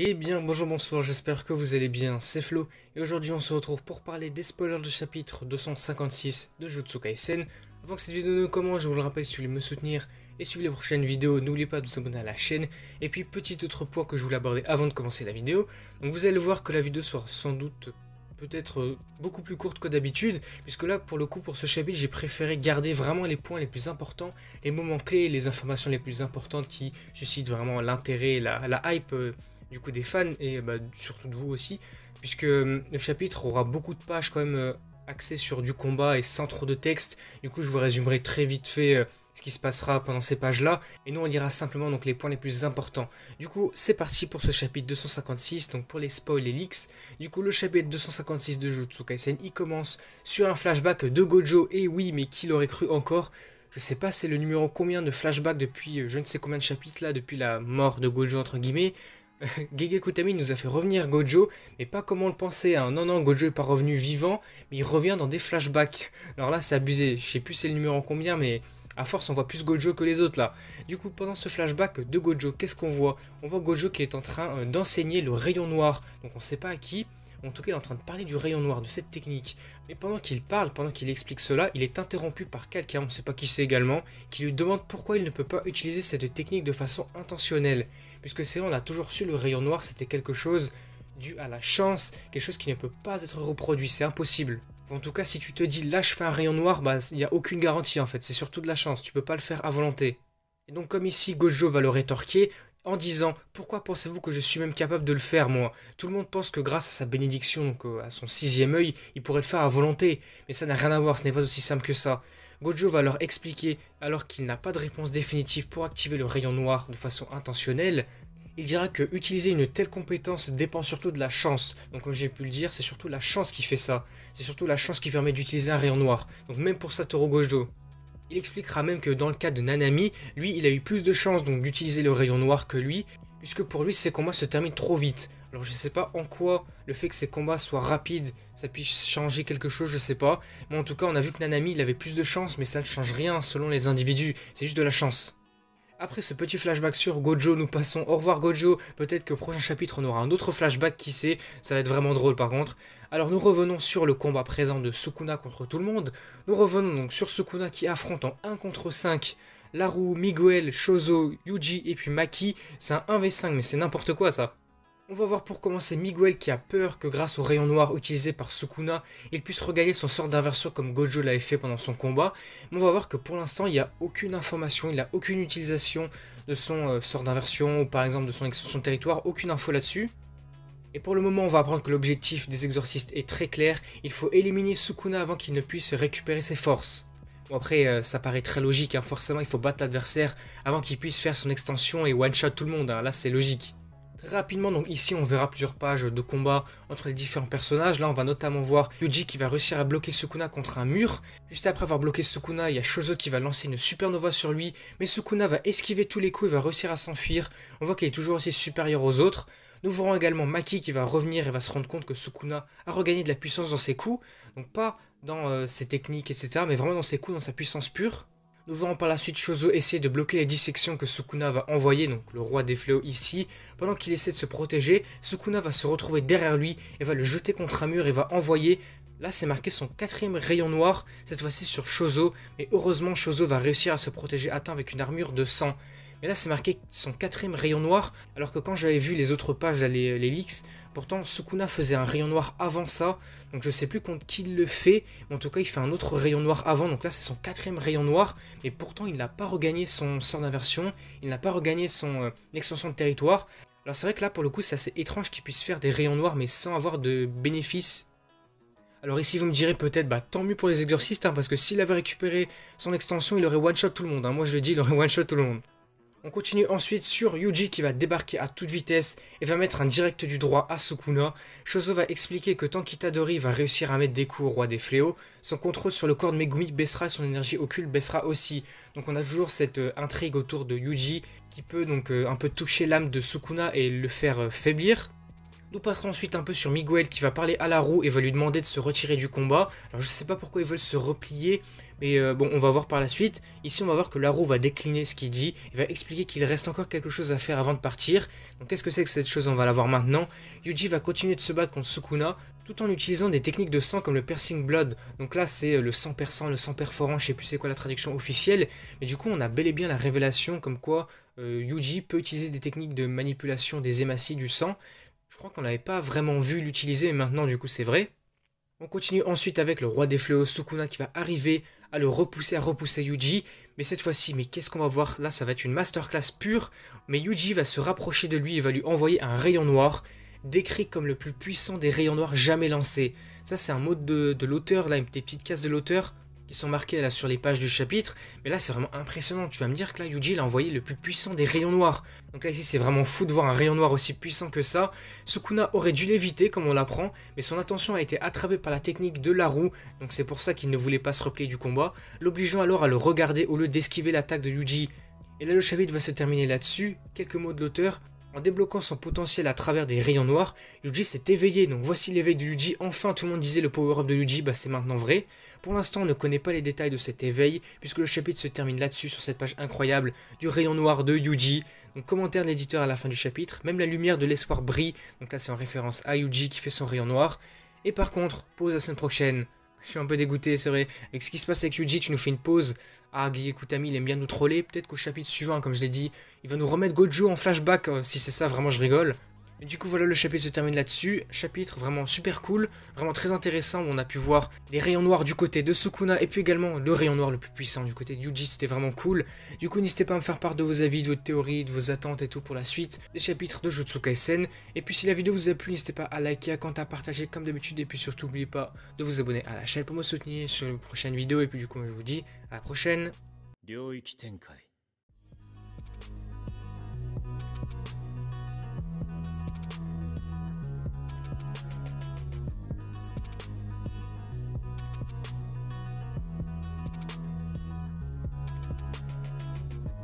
Eh bien bonjour, bonsoir, j'espère que vous allez bien, c'est Flo, et aujourd'hui on se retrouve pour parler des spoilers du chapitre 256 de Jutsu Kaisen. Avant que cette vidéo ne commence, je vous le rappelle, si vous voulez me soutenir et suivre les prochaines vidéos, n'oubliez pas de vous abonner à la chaîne. Et puis petit autre point que je voulais aborder avant de commencer la vidéo, donc vous allez voir que la vidéo sera sans doute peut-être beaucoup plus courte que d'habitude, puisque là, pour le coup, pour ce chapitre, j'ai préféré garder vraiment les points les plus importants, les moments clés, les informations les plus importantes qui suscitent vraiment l'intérêt, la, la, hype euh, du coup des fans et bah, surtout de vous aussi, puisque euh, le chapitre aura beaucoup de pages quand même euh, axées sur du combat et sans trop de texte. Du coup, je vous résumerai très vite fait euh, ce qui se passera pendant ces pages-là, et nous on dira simplement donc les points les plus importants. Du coup, c'est parti pour ce chapitre 256, donc pour les spoils et leaks. Du coup, le chapitre 256 de Jutsu Kaisen, il commence sur un flashback de Gojo, et oui, mais qui l'aurait cru encore je sais pas c'est le numéro combien de flashback depuis je ne sais combien de chapitres là, depuis la mort de Gojo entre guillemets, Gege Kutami nous a fait revenir Gojo, mais pas comme on le pensait. Hein. Non, non, Gojo est pas revenu vivant, mais il revient dans des flashbacks. Alors là, c'est abusé. Je sais plus c'est le numéro en combien, mais à force, on voit plus Gojo que les autres là. Du coup, pendant ce flashback de Gojo, qu'est-ce qu'on voit On voit Gojo qui est en train euh, d'enseigner le rayon noir. Donc on sait pas à qui. En tout cas, il est en train de parler du rayon noir, de cette technique. Mais pendant qu'il parle, pendant qu'il explique cela, il est interrompu par quelqu'un, on ne sait pas qui c'est également, qui lui demande pourquoi il ne peut pas utiliser cette technique de façon intentionnelle puisque c'est on a toujours su le rayon noir, c'était quelque chose dû à la chance, quelque chose qui ne peut pas être reproduit, c'est impossible. En tout cas, si tu te dis là je fais un rayon noir, bah il n'y a aucune garantie en fait, c'est surtout de la chance, tu peux pas le faire à volonté. Et donc comme ici Gojo va le rétorquer en disant pourquoi pensez-vous que je suis même capable de le faire moi Tout le monde pense que grâce à sa bénédiction, donc euh, à son sixième œil, il pourrait le faire à volonté, mais ça n'a rien à voir, ce n'est pas aussi simple que ça. Gojo va leur expliquer, alors qu'il n'a pas de réponse définitive pour activer le rayon noir de façon intentionnelle, il dira que utiliser une telle compétence dépend surtout de la chance. Donc comme j'ai pu le dire, c'est surtout la chance qui fait ça. C'est surtout la chance qui permet d'utiliser un rayon noir. Donc même pour Satoru Gojo. Il expliquera même que dans le cas de Nanami, lui il a eu plus de chance donc d'utiliser le rayon noir que lui, puisque pour lui ses combats se terminent trop vite. Alors je sais pas en quoi le fait que ces combats soient rapides, ça puisse changer quelque chose, je sais pas. Mais en tout cas, on a vu que Nanami, il avait plus de chance, mais ça ne change rien selon les individus, c'est juste de la chance. Après ce petit flashback sur Gojo, nous passons au revoir Gojo. Peut-être que au prochain chapitre, on aura un autre flashback, qui sait, ça va être vraiment drôle par contre. Alors nous revenons sur le combat présent de Sukuna contre tout le monde. Nous revenons donc sur Sukuna qui affronte en 1 contre 5 Laru, Miguel, Shozo, Yuji et puis Maki. C'est un 1v5 mais c'est n'importe quoi ça. On va voir pour commencer Miguel qui a peur que grâce au rayon noir utilisé par Sukuna, il puisse regagner son sort d'inversion comme Gojo l'avait fait pendant son combat. Mais on va voir que pour l'instant, il n'y a aucune information, il n'a aucune utilisation de son euh, sort d'inversion ou par exemple de son extension de territoire, aucune info là-dessus. Et pour le moment, on va apprendre que l'objectif des exorcistes est très clair, il faut éliminer Sukuna avant qu'il ne puisse récupérer ses forces. Bon après, euh, ça paraît très logique, hein. forcément il faut battre l'adversaire avant qu'il puisse faire son extension et one-shot tout le monde, hein. là c'est logique. Très rapidement, donc ici, on verra plusieurs pages de combat entre les différents personnages. Là, on va notamment voir Yuji qui va réussir à bloquer Sukuna contre un mur. Juste après avoir bloqué Sukuna, il y a Shozo qui va lancer une supernova sur lui, mais Sukuna va esquiver tous les coups et va réussir à s'enfuir. On voit qu'il est toujours aussi supérieur aux autres. Nous verrons également Maki qui va revenir et va se rendre compte que Sukuna a regagné de la puissance dans ses coups. Donc pas dans euh, ses techniques, etc., mais vraiment dans ses coups, dans sa puissance pure. Nous verrons par la suite Shozo essayer de bloquer les dissections que Sukuna va envoyer, donc le roi des fléaux ici. Pendant qu'il essaie de se protéger, Sukuna va se retrouver derrière lui et va le jeter contre un mur et va envoyer Là, c'est marqué son quatrième rayon noir, cette fois-ci sur Shozo, mais heureusement, Shozo va réussir à se protéger atteint avec une armure de sang. Mais là, c'est marqué son quatrième rayon noir, alors que quand j'avais vu les autres pages, les, l'hélix, Pourtant, Sukuna faisait un rayon noir avant ça, donc je sais plus contre qui il le fait, en tout cas, il fait un autre rayon noir avant, donc là, c'est son quatrième rayon noir, et pourtant, il n'a pas regagné son sort d'inversion, il n'a pas regagné son euh, extension de territoire. Alors c'est vrai que là, pour le coup, c'est assez étrange qu'il puisse faire des rayons noirs, mais sans avoir de bénéfice alors ici vous me direz peut-être bah tant mieux pour les exorcistes hein, parce que s'il avait récupéré son extension il aurait one shot tout le monde. Hein. Moi je le dis il aurait one shot tout le monde. On continue ensuite sur Yuji qui va débarquer à toute vitesse et va mettre un direct du droit à Sukuna. Shoso va expliquer que tant qu'Itadori va réussir à mettre des coups au roi des fléaux, son contrôle sur le corps de Megumi baissera et son énergie occulte baissera aussi. Donc on a toujours cette euh, intrigue autour de Yuji qui peut donc euh, un peu toucher l'âme de Sukuna et le faire euh, faiblir. Nous passerons ensuite un peu sur Miguel qui va parler à la et va lui demander de se retirer du combat. Alors je sais pas pourquoi ils veulent se replier, mais euh, bon, on va voir par la suite. Ici, on va voir que Larou va décliner ce qu'il dit. Il va expliquer qu'il reste encore quelque chose à faire avant de partir. Donc, qu'est-ce que c'est que cette chose On va la voir maintenant. Yuji va continuer de se battre contre Sukuna tout en utilisant des techniques de sang comme le piercing blood. Donc là, c'est euh, le sang perçant, le sang perforant, je sais plus c'est quoi la traduction officielle. Mais du coup, on a bel et bien la révélation comme quoi euh, Yuji peut utiliser des techniques de manipulation des hématies du sang. Je crois qu'on n'avait pas vraiment vu l'utiliser, mais maintenant du coup c'est vrai. On continue ensuite avec le roi des fléaux, Sukuna, qui va arriver à le repousser, à repousser Yuji. Mais cette fois-ci, mais qu'est-ce qu'on va voir Là, ça va être une masterclass pure. Mais Yuji va se rapprocher de lui et va lui envoyer un rayon noir, décrit comme le plus puissant des rayons noirs jamais lancés. Ça, c'est un mot de, de l'auteur, là, une petite casse de l'auteur qui sont marqués là sur les pages du chapitre. Mais là, c'est vraiment impressionnant. Tu vas me dire que là, Yuji l'a envoyé le plus puissant des rayons noirs. Donc là, ici, c'est vraiment fou de voir un rayon noir aussi puissant que ça. Sukuna aurait dû l'éviter, comme on l'apprend, mais son attention a été attrapée par la technique de la roue. Donc c'est pour ça qu'il ne voulait pas se replier du combat, l'obligeant alors à le regarder au lieu d'esquiver l'attaque de Yuji. Et là, le chapitre va se terminer là-dessus. Quelques mots de l'auteur. En débloquant son potentiel à travers des rayons noirs, Yuji s'est éveillé, donc voici l'éveil de Yuji, enfin tout le monde disait le power-up de Yuji, bah c'est maintenant vrai. Pour l'instant on ne connaît pas les détails de cet éveil, puisque le chapitre se termine là-dessus, sur cette page incroyable du rayon noir de Yuji. Donc commentaire de l'éditeur à la fin du chapitre, même la lumière de l'espoir brille, donc là c'est en référence à Yuji qui fait son rayon noir. Et par contre, pause la semaine prochaine. Je suis un peu dégoûté, c'est vrai. Avec ce qui se passe avec Yuji, tu nous fais une pause ah, Guy il aime bien nous troller. Peut-être qu'au chapitre suivant, comme je l'ai dit, il va nous remettre Gojo en flashback. Hein. Si c'est ça, vraiment, je rigole. Du coup voilà le chapitre se termine là-dessus, chapitre vraiment super cool, vraiment très intéressant, on a pu voir les rayons noirs du côté de Sukuna et puis également le rayon noir le plus puissant du côté de Yuji, c'était vraiment cool. Du coup n'hésitez pas à me faire part de vos avis, de vos théories, de vos attentes et tout pour la suite des chapitres de Jutsu Kaisen. Et puis si la vidéo vous a plu, n'hésitez pas à liker, à commenter, à partager comme d'habitude et puis surtout n'oubliez pas de vous abonner à la chaîne pour me soutenir sur les prochaines vidéos et puis du coup je vous dis à la prochaine.